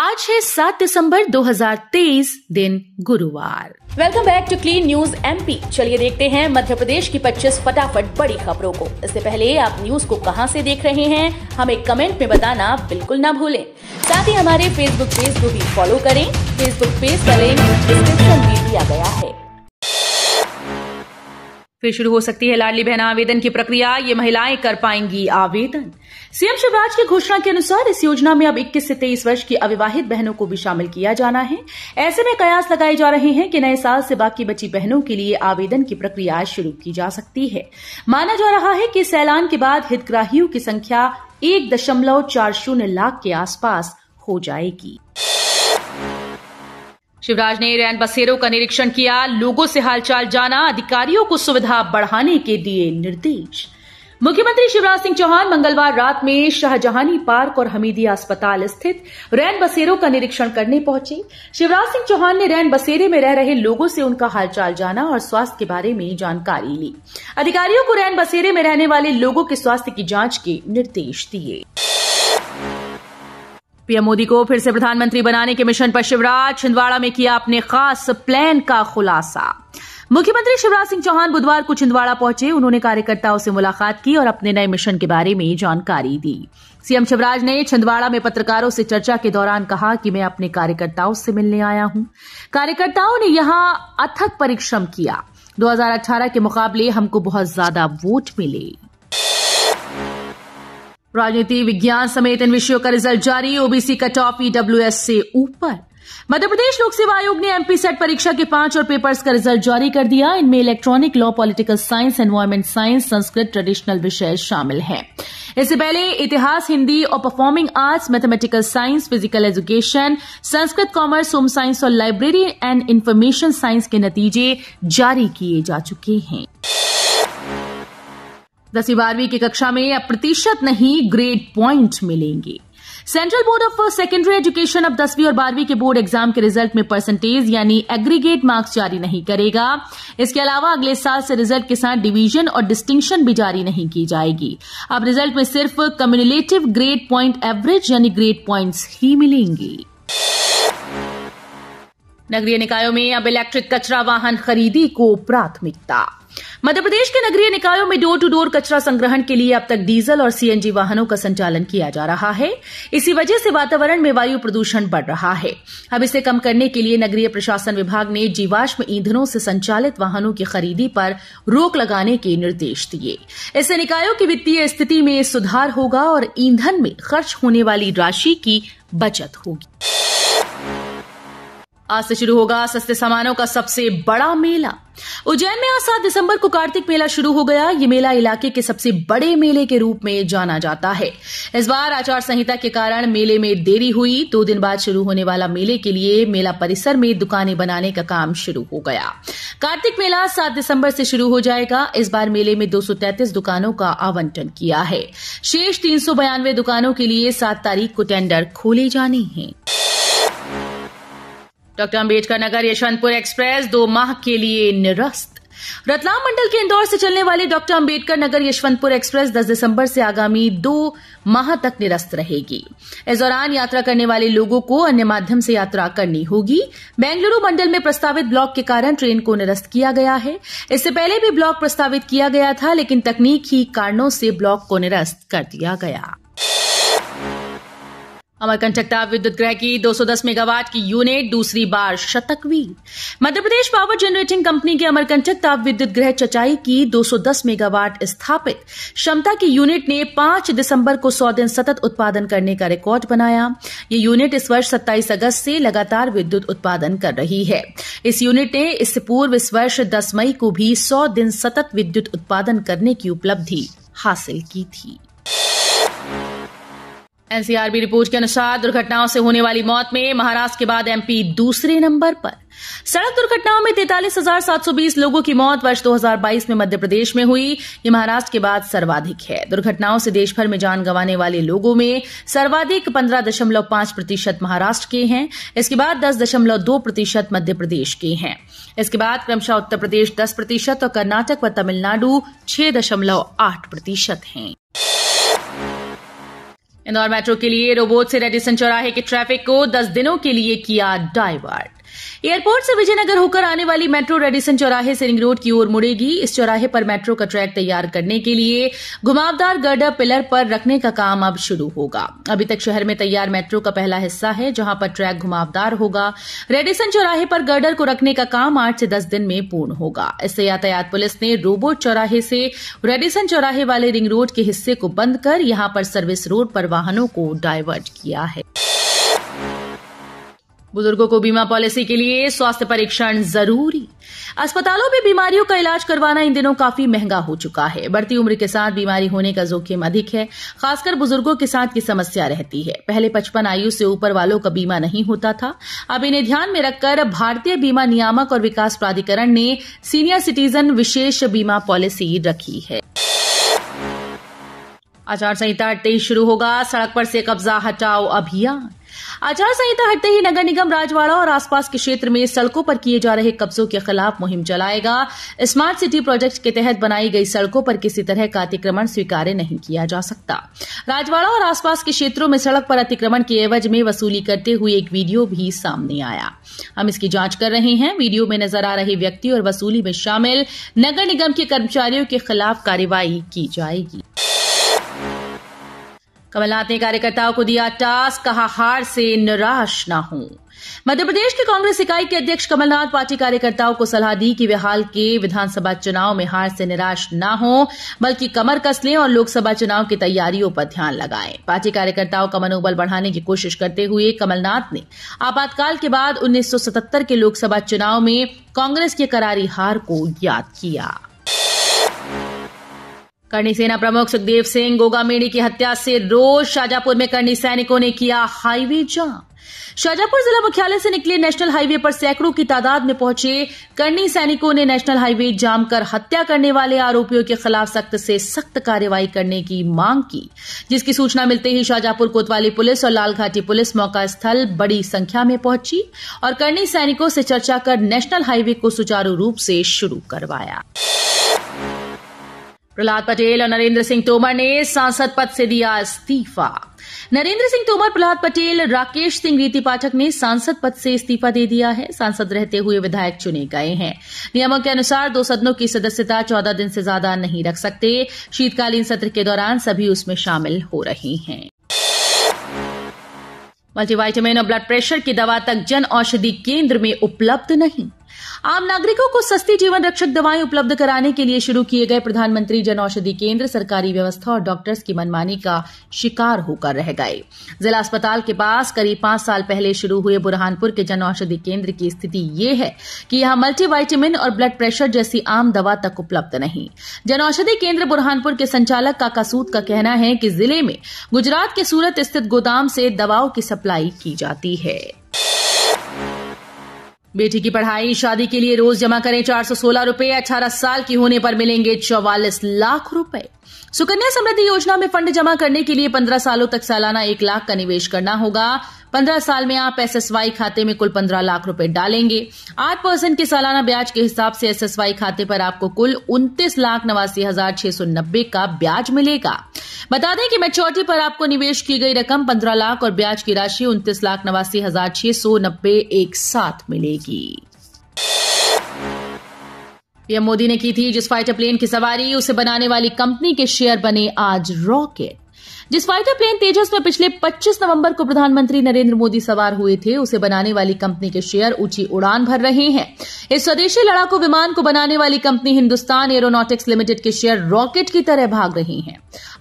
आज है 7 दिसंबर 2023 दिन गुरुवार welcome back to clean news MP चलिए देखते हैं मध्य प्रदेश की 25 फटाफट बड़ी खबरों को इससे पहले आप न्यूज को कहां से देख रहे हैं हमें कमेंट में बताना बिल्कुल ना भूलें साथ ही हमारे फेसबुक पेज को भी फॉलो करें फेसबुक पेज का लिंक डिस्क्रिप्शन में दिया गया है फिर शुरू हो सकती है लाडली बहन आवेदन की प्रक्रिया ये महिलाएं कर पाएंगी आवेदन सीएम शिवराज की घोषणा के अनुसार इस योजना में अब 21 से 23 वर्ष की अविवाहित बहनों को भी शामिल किया जाना है ऐसे में कयास लगाए जा रहे हैं कि नए साल से बाकी बची बहनों के लिए आवेदन की प्रक्रिया शुरू की जा सकती है माना जा रहा है कि सैलान के बाद हितग्राहियों की संख्या एक दशमलव चार शून्य लाख के आसपास हो जाएगी शिवराज ने रैन बसेरों का निरीक्षण किया लोगों से हालचाल जाना अधिकारियों को सुविधा बढ़ाने के दिए निर्देश मुख्यमंत्री शिवराज सिंह चौहान मंगलवार रात में शाहजहानी पार्क और हमीदिया अस्पताल स्थित रैन बसेरों का निरीक्षण करने पहुंचे शिवराज सिंह चौहान ने रैन बसेरे में रह रहे लोगों से उनका हालचाल जाना और स्वास्थ्य के बारे में जानकारी ली अधिकारियों को रैन बसेरे में रहने वाले लोगों के स्वास्थ्य की जांच के निर्देश दिए पीएम मोदी को फिर से प्रधानमंत्री बनाने के मिशन पर शिवराज छिंदवाड़ा में किया अपने खास प्लान का खुलासा मुख्यमंत्री शिवराज सिंह चौहान बुधवार को छिंदवाड़ा पहुंचे उन्होंने कार्यकर्ताओं से मुलाकात की और अपने नए मिशन के बारे में जानकारी दी सीएम शिवराज ने छिंदवाड़ा में पत्रकारों से चर्चा के दौरान कहा कि मैं अपने कार्यकर्ताओं से मिलने आया हूं कार्यकर्ताओं ने यहां अथक परिश्रम किया 2018 के मुकाबले हमको बहुत ज्यादा वोट मिले राजनीति विज्ञान समेत इन विषयों का रिजल्ट जारी ओबीसी कट ऑफ ईडब्ल्यूएस से ऊपर मध्य प्रदेश लोक सेवा आयोग ने एमपी सेट परीक्षा के पांच और पेपर्स का रिजल्ट जारी कर दिया इनमें electronic law political science environment science Sanskrit traditional विषय शामिल हैं इससे पहले इतिहास हिंदी और performing arts mathematical science physical education Sanskrit commerce home science और लाइब्रेरी एंड इन्फॉर्मेशन साइंस के नतीजे जारी किए जा चुके हैं दसवीं बारहवीं की कक्षा में अब प्रतिशत नहीं ग्रेड प्वाइंट मिलेंगे central board of secondary education अब दसवीं और बारहवीं के बोर्ड एग्जाम के रिजल्ट में परसेंटेज यानी एग्रीगेट मार्क्स जारी नहीं करेगा इसके अलावा अगले साल से रिजल्ट के साथ डिवीजन और डिस्टिंक्शन भी जारी नहीं की जाएगी अब रिजल्ट में सिर्फ कम्युनिलेटिव ग्रेड प्वाइंट एवरेज यानी ग्रेड प्वाइंट्स ही मिलेंगे नगरीय निकायों में अब इलेक्ट्रिक कचरा वाहन खरीदी को प्राथमिकता मध्यप्रदेश के नगरीय निकायों में डोर टू डोर कचरा संग्रहण के लिए अब तक डीजल और सीएनजी वाहनों का संचालन किया जा रहा है इसी वजह से वातावरण में वायु प्रदूषण बढ़ रहा है अब इसे कम करने के लिए नगरीय प्रशासन विभाग ने जीवाश्म ईंधनों से संचालित वाहनों की खरीदी पर रोक लगाने के निर्देश दिए इससे निकायों की वित्तीय स्थिति में सुधार होगा और ईंधन में खर्च होने वाली राशि की बचत होगी आज से शुरू होगा सस्ते सामानों का सबसे बड़ा मेला उज्जैन में आज सात दिसंबर को कार्तिक मेला शुरू हो गया ये मेला इलाके के सबसे बड़े मेले के रूप में जाना जाता है इस बार आचार संहिता के कारण मेले में देरी हुई दो दिन बाद शुरू होने वाला मेले के लिए मेला परिसर में दुकानें बनाने का काम शुरू हो गया कार्तिक मेला सात दिसंबर से शुरू हो जाएगा इस बार मेले में दो दुकानों का आवंटन किया है शेष तीन दुकानों के लिए सात तारीख को टेंडर खोले जाने हैं डॉक्टर अम्बेडकर नगर यशवंतपुर एक्सप्रेस दो माह के लिए निरस्त रतलाम मंडल के इंदौर से चलने वाले डॉक्टर अंबेडकर नगर यशवंतपुर एक्सप्रेस 10 दिसंबर से आगामी दो माह तक निरस्त रहेगी इस दौरान यात्रा करने वाले लोगों को अन्य माध्यम से यात्रा करनी होगी बेंगलुरु मंडल में प्रस्तावित ब्लॉक के कारण ट्रेन को निरस्त किया गया है इससे पहले भी ब्लॉक प्रस्तावित किया गया था लेकिन तकनीकी कारणों से ब्लॉक को निरस्त कर दिया गया अमरकंटकता विद्युत ग्रह की 210 मेगावाट की यूनिट दूसरी बार शतक Madhya Pradesh power generating company के अमरकंटक ताप विद्युत ग्रह चचाई की 210 मेगावाट स्थापित क्षमता की यूनिट ने 5 दिसंबर को 100 दिन सतत उत्पादन करने का रिकॉर्ड बनाया ये यूनिट इस वर्ष 27 अगस्त से लगातार विद्युत उत्पादन कर रही है इस यूनिट ने इससे पूर्व इस वर्ष दस मई को भी सौ दिन सतत विद्युत उत्पादन करने की उपलब्धि हासिल की थी एनसीआरबी रिपोर्ट के अनुसार दुर्घटनाओं से होने वाली मौत में महाराष्ट्र के बाद एमपी दूसरे नंबर पर सड़क दुर्घटनाओं में तैतालीस हजार सात सौ बीस लोगों की मौत वर्ष 2022 में मध्य प्रदेश में हुई ये महाराष्ट्र के बाद सर्वाधिक है दुर्घटनाओं से देशभर में जान गंवाने वाले लोगों में सर्वाधिक पंद्रह दशमलव पांच प्रतिशत महाराष्ट्र के हैं इसके बाद दस दशमलव दो प्रतिशत मध्य प्रदेश के हैं इसके बाद क्रमशः उत्तर प्रदेश दस प्रतिशत और कर्नाटक व तमिलनाडु छह दशमलव आठ प्रतिशत हैं इंदौर मेट्रो के लिए रोबोट से रेडिसन चौराहे के ट्रैफिक को 10 दिनों के लिए किया डाइवर्ट एयरपोर्ट से विजयनगर होकर आने वाली मेट्रो रेडिसन चौराहे से रिंग रोड की ओर मुड़ेगी इस चौराहे पर मेट्रो का ट्रैक तैयार करने के लिए घुमावदार गर्डर पिलर पर रखने का काम अब शुरू होगा अभी तक शहर में तैयार मेट्रो का पहला हिस्सा है जहां पर ट्रैक घुमावदार होगा रेडिसन चौराहे पर गर्डर को रखने का काम आठ से दस दिन में पूर्ण होगा इससे यातायात पुलिस ने रोबोट चौराहे से रेडिसन चौराहे वाले रिंग रोड के हिस्से को बंद कर यहां पर सर्विस रोड पर वाहनों को डायवर्ट किया है बुजुर्गों को बीमा पॉलिसी के लिए स्वास्थ्य परीक्षण जरूरी अस्पतालों में बीमारियों का इलाज करवाना इन दिनों काफी महंगा हो चुका है बढ़ती उम्र के साथ बीमारी होने का जोखिम अधिक है खासकर बुजुर्गों के साथ की समस्या रहती है पहले पचपन आयु से ऊपर वालों का बीमा नहीं होता था अब इन्हें ध्यान में रखकर भारतीय बीमा नियामक और विकास प्राधिकरण ने सीनियर सिटीजन विशेष बीमा पॉलिसी रखी है आचार संहिता अट्ठाईस शुरू होगा सड़क पर से कब्जा हटाओ अभियान आचार संहिता हटते ही नगर निगम राजवाड़ा और आसपास के क्षेत्र में सड़कों पर किए जा रहे कब्जों के खिलाफ मुहिम चलाएगा स्मार्ट सिटी प्रोजेक्ट के तहत बनाई गई सड़कों पर किसी तरह का अतिक्रमण स्वीकार्य नहीं किया जा सकता राजवाड़ा और आसपास के क्षेत्रों में सड़क पर अतिक्रमण के एवज में वसूली करते हुए एक वीडियो भी सामने आया हम इसकी जांच कर रहे हैं वीडियो में नजर आ रहे व्यक्ति और वसूली में शामिल नगर निगम के कर्मचारियों के खिलाफ कार्रवाई की जाएगी कमलनाथ ने कार्यकर्ताओं को दिया टास्क कहा हार से निराश ना हो मध्यप्रदेश के कांग्रेस इकाई के अध्यक्ष कमलनाथ पार्टी कार्यकर्ताओं को सलाह दी कि वे हाल के विधानसभा चुनाव में हार से निराश न हो बल्कि कमर कस लें और लोकसभा चुनाव की तैयारियों पर ध्यान लगाएं पार्टी कार्यकर्ताओं का मनोबल बढ़ाने की कोशिश करते हुए कमलनाथ ने आपातकाल के बाद 1977 के लोकसभा चुनाव में कांग्रेस की करारी हार को याद किया करनी सेना प्रमुख सुखदेव सिंह गोगामेड़ी की हत्या से रोज शाजापुर में करनी सैनिकों ने किया हाईवे जाम शाजापुर जिला मुख्यालय से निकले नेशनल हाईवे पर सैकड़ों की तादाद में पहुंचे करनी सैनिकों ने नेशनल हाईवे जाम कर हत्या करने वाले आरोपियों के खिलाफ सख्त से सख्त कार्रवाई करने की मांग की जिसकी सूचना मिलते ही शाजापुर कोतवाली पुलिस और लालघाटी पुलिस मौका स्थल बड़ी संख्या में पहुंची और करनी सैनिकों से चर्चा कर नेशनल हाईवे को सुचारू रूप से शुरू करवाया प्रहलाद पटेल और नरेंद्र सिंह तोमर ने सांसद पद से दिया इस्तीफा नरेंद्र सिंह तोमर प्रहलाद पटेल राकेश सिंह रीति पाठक ने सांसद पद से इस्तीफा दे दिया है सांसद रहते हुए विधायक चुने गए हैं नियमों के अनुसार दो सदनों की सदस्यता चौदह दिन से ज्यादा नहीं रख सकते शीतकालीन सत्र के दौरान सभी उसमें शामिल हो रहे हैं मल्टीवाइटामिन और ब्लड प्रेशर की दवा तक जन औषधि केंद्र में उपलब्ध नहीं आम नागरिकों को सस्ती जीवन रक्षक दवाएं उपलब्ध कराने के लिए शुरू किए गए प्रधानमंत्री जन औषधि केंद्र सरकारी व्यवस्था और डॉक्टर्स की मनमानी का शिकार होकर रह गए जिला अस्पताल के पास करीब पांच साल पहले शुरू हुए बुरहानपुर के जन औषधि केंद्र की स्थिति ये है कि यहां मल्टीवाइटामिन और ब्लड प्रेशर जैसी आम दवा तक उपलब्ध नहीं जन औषधि केंद्र बुरहानपुर के संचालक काकासूद का कहना है कि जिले में गुजरात के सूरत स्थित गोदाम से दवाओं की सप्लाई की जाती है बेटी की पढ़ाई शादी के लिए रोज जमा करें चार सौ सोलह रूपए अठारह साल की होने पर मिलेंगे चौवालीस लाख रुपए सुकन्या समृद्धि योजना में फंड जमा करने के लिए पंद्रह सालों तक सालाना एक लाख का निवेश करना होगा पंद्रह साल में आप एसएसवाई खाते में कुल पंद्रह लाख रुपए डालेंगे आठ परसेंट के सालाना ब्याज के हिसाब से एसएसवाई खाते पर आपको कुल उनतीस लाख नवासी हजार छह सौ नब्बे का ब्याज मिलेगा बता दें कि मेच्योरिटी पर आपको निवेश की गई रकम पंद्रह लाख और ब्याज की राशि उनतीस लाख नवासी हजार छह सौ नब्बे एक साथ मिलेगी पीएम मोदी ने की थी जिस फाइटर प्लेन की सवारी उसे बनाने वाली कंपनी के शेयर बने आज रॉकेट जिस फाइटर प्लेन तेजस में पिछले 25 नवंबर को प्रधानमंत्री नरेंद्र मोदी सवार हुए थे उसे बनाने वाली कंपनी के शेयर ऊंची उड़ान भर रहे हैं इस स्वदेशी लड़ाकू विमान को बनाने वाली कंपनी हिंदुस्तान एरोनॉटिक्स लिमिटेड के शेयर रॉकेट की तरह भाग रहे हैं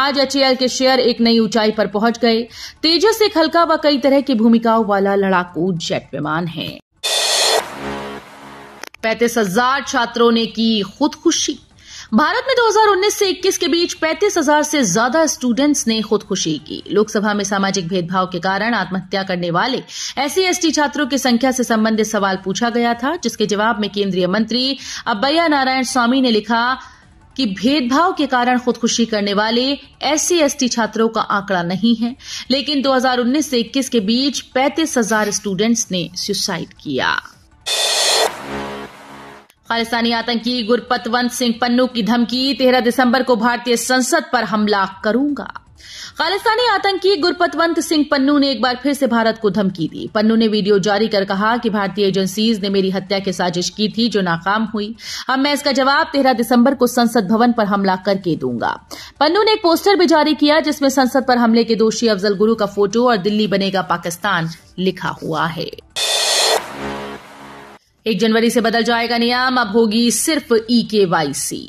आज एचएल के शेयर एक नई ऊंचाई पर पहुंच गए तेजस एक हल्का व कई तरह की भूमिकाओं वाला लड़ाकू जेट विमान है पैंतीस हजार छात्रों ने की खुदकुशी भारत में 2019 से 21 के बीच 35,000 से ज्यादा स्टूडेंट्स ने खुदकुशी की लोकसभा में सामाजिक भेदभाव के कारण आत्महत्या करने वाले एससी एसटी छात्रों की संख्या से संबंधित सवाल पूछा गया था जिसके जवाब में केंद्रीय मंत्री अब्बैया नारायण स्वामी ने लिखा कि भेदभाव के कारण खुदकुशी करने वाले एससी एसटी छात्रों का आंकड़ा नहीं है लेकिन 2019 से 21 के बीच 35,000 स्टूडेंट्स ने सुसाइड किया खालिस्तानी आतंकी गुरपतवंत सिंह पन्नू की धमकी तेरह दिसंबर को भारतीय संसद पर हमला करूंगा खालिस्तानी आतंकी गुरपतवंत सिंह पन्नू ने एक बार फिर से भारत को धमकी दी पन्नू ने वीडियो जारी कर कहा कि भारतीय एजेंसीज ने मेरी हत्या की साजिश की थी जो नाकाम हुई अब मैं इसका जवाब तेरह दिसंबर को संसद भवन पर हमला करके दूंगा पन्नू ने एक पोस्टर भी जारी किया जिसमें संसद पर हमले के दोषी अफजल गुरु का फोटो और दिल्ली बनेगा पाकिस्तान लिखा हुआ है एक जनवरी से बदल जाएगा नियम अब होगी सिर्फ ई के वाई सी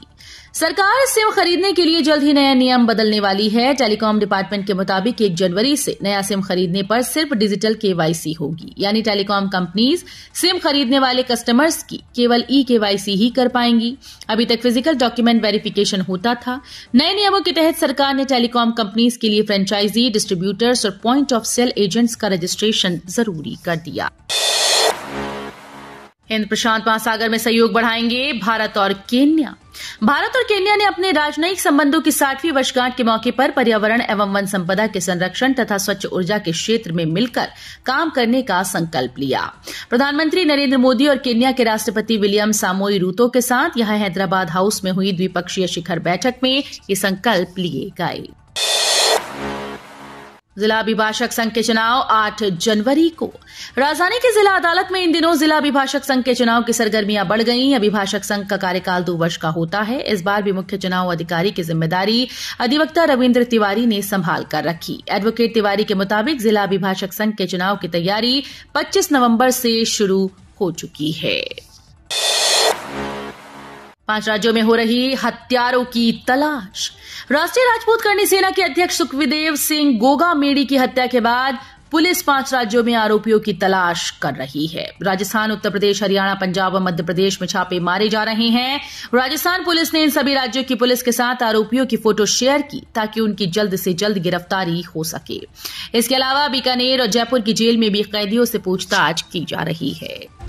सरकार सिम खरीदने के लिए जल्द ही नया नियम बदलने वाली है टेलीकॉम डिपार्टमेंट के मुताबिक एक जनवरी से नया सिम खरीदने पर सिर्फ डिजिटल केवाईसी होगी यानी टेलीकॉम कंपनीज सिम खरीदने वाले कस्टमर्स की केवल ई e केवाईसी ही कर पाएंगी अभी तक फिजिकल डॉक्यूमेंट वेरिफिकेशन होता था नए नियमों के तहत सरकार ने टेलीकॉम कंपनीज के लिए फ्रेंचाइजी डिस्ट्रीब्यूटर्स और प्वाइंट ऑफ सेल एजेंट्स का रजिस्ट्रेशन जरूरी कर दिया हिंद प्रशांत महासागर में सहयोग बढ़ाएंगे भारत और केन्या भारत और केन्या ने अपने राजनयिक संबंधों की साठवीं वर्षगांठ के मौके पर पर्यावरण एवं वन संपदा के संरक्षण तथा स्वच्छ ऊर्जा के क्षेत्र में मिलकर काम करने का संकल्प लिया प्रधानमंत्री नरेंद्र मोदी और केन्या के राष्ट्रपति विलियम सामोई रूतो के साथ यहां हैदराबाद हाउस में हुई द्विपक्षीय शिखर बैठक में ये संकल्प लिए गये जिला अभिभाषक संघ के चुनाव 8 जनवरी को राजधानी की जिला अदालत में इन दिनों जिला अभिभाषक संघ के चुनाव की सरगर्मियां बढ़ गई अभिभाषक संघ का कार्यकाल दो वर्ष का होता है इस बार भी मुख्य चुनाव अधिकारी की जिम्मेदारी अधिवक्ता रविन्द्र तिवारी ने संभाल कर रखी एडवोकेट तिवारी के मुताबिक जिला अभिभाषक संघ के चुनाव की तैयारी पच्चीस नवम्बर से शुरू हो चुकी है पांच राज्यों में हो रही हत्यारों की तलाश राष्ट्रीय राजपूत करनी सेना के अध्यक्ष सुखविदेव सिंह गोगा मेड़ी की हत्या के बाद पुलिस पांच राज्यों में आरोपियों की तलाश कर रही है राजस्थान उत्तर प्रदेश हरियाणा पंजाब और मध्य प्रदेश में छापे मारे जा रहे हैं राजस्थान पुलिस ने इन सभी राज्यों की पुलिस के साथ आरोपियों की फोटो शेयर की ताकि उनकी जल्द से जल्द गिरफ्तारी हो सके इसके अलावा बीकानेर और जयपुर की जेल में भी कैदियों से पूछताछ की जा रही है